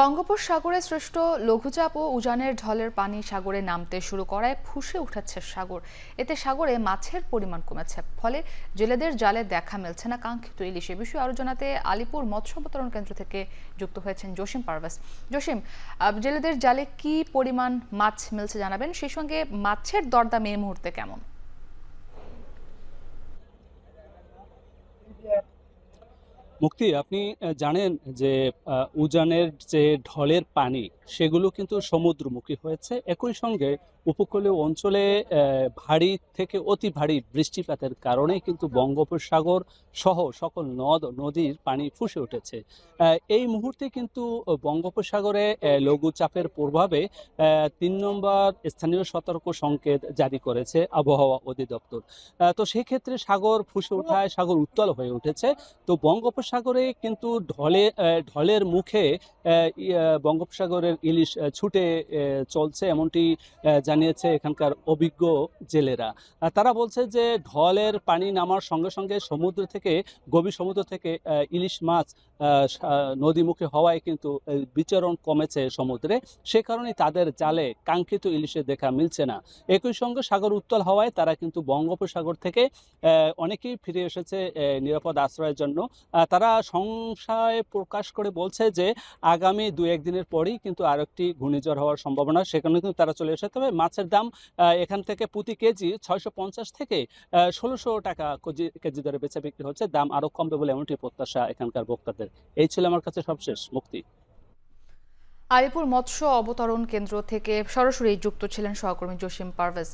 বঙ্গোপসাগরে সৃষ্ট লঘুচাপ ও উজানের ঢলের পানি সাগরে নামতে শুরু করায় ফুসে উঠেছে সাগর এতে সাগরে মাছের পরিমাণ কমেছে ফলে জেলেদের জালে দেখা মিলছে না কাঙ্ক্ষিত ইলিশ এ বিষয়ে আরো জানাতে আলিপুর মৎস্য কেন্দ্র থেকে যুক্ত হয়েছেন জসিম পারভেজ জসিম জেলেদের জালে কি পরিমাণ মাছ মিলছে জানাবেন সেই সঙ্গে মাছের দরদাম এই মুহূর্তে কেমন মুক্তি আপনি জানেন যে উজানের যে ঢলের পানি সেগুলো কিন্তু সমুদ্রমুখী হয়েছে একই সঙ্গে উপকূলীয় অঞ্চলে ভারী থেকে অতি ভারী বৃষ্টিপাতের কারণে কিন্তু বঙ্গোপসাগর সহ সকল নদ নদীর পানি ফুসে উঠেছে এই মুহূর্তে কিন্তু বঙ্গোপসাগরে লঘুচাপের প্রভাবে তিন নম্বর স্থানীয় সতর্ক সংকেত জারি করেছে আবহাওয়া অধিদপ্তর তো সেক্ষেত্রে সাগর ফুসে উঠায় সাগর উত্তল হয়ে উঠেছে তো বঙ্গোপসাগর আশা করে কিন্তু ঢলে ঢলের মুখে বঙ্গোপসাগরের ইলিশ ছুটে চলছে এমনটি জানিয়েছে এখানকার অভিজ্ঞ জেলেরা তারা বলছে যে ঢলের পানি নামার সঙ্গে সঙ্গে সমুদ্র থেকে গভীর সমুদ্র থেকে ইলিশ মাছ নদীমুখী হওয়ায় কিন্তু বিচরণ কমেছে সমুদ্রে সে কারণে তাদের জালে কাঙ্ক্ষিত ইলিশের দেখা মিলছে না একই সঙ্গে সাগর উত্তল হওয়ায় তারা কিন্তু বঙ্গোপসাগর থেকে অনেকেই ফিরে এসেছে নিরাপদ আশ্রয়ের জন্য তারা সংশয় প্রকাশ করে বলছে যে আগামী দু একদিনের পরেই কিন্তু আর একটি ঘূর্ণিঝড় হওয়ার সম্ভাবনা সেখানে কিন্তু তারা চলে এসে তবে মাছের দাম এখান থেকে প্রতি কেজি ছয়শো থেকে ষোলোশো টাকা কেজি দরে বেচা বিক্রি হচ্ছে দাম আরও কমবে বলে এমনটি প্রত্যাশা এখানকার বক্তাদের এই ছিল আমার কাছে সবশেষ মুক্তি আলিপুর মৎস্য অবতরণ কেন্দ্র থেকে সরাসরি যুক্ত ছিলেন সহকর্মী জসিম পারভেজ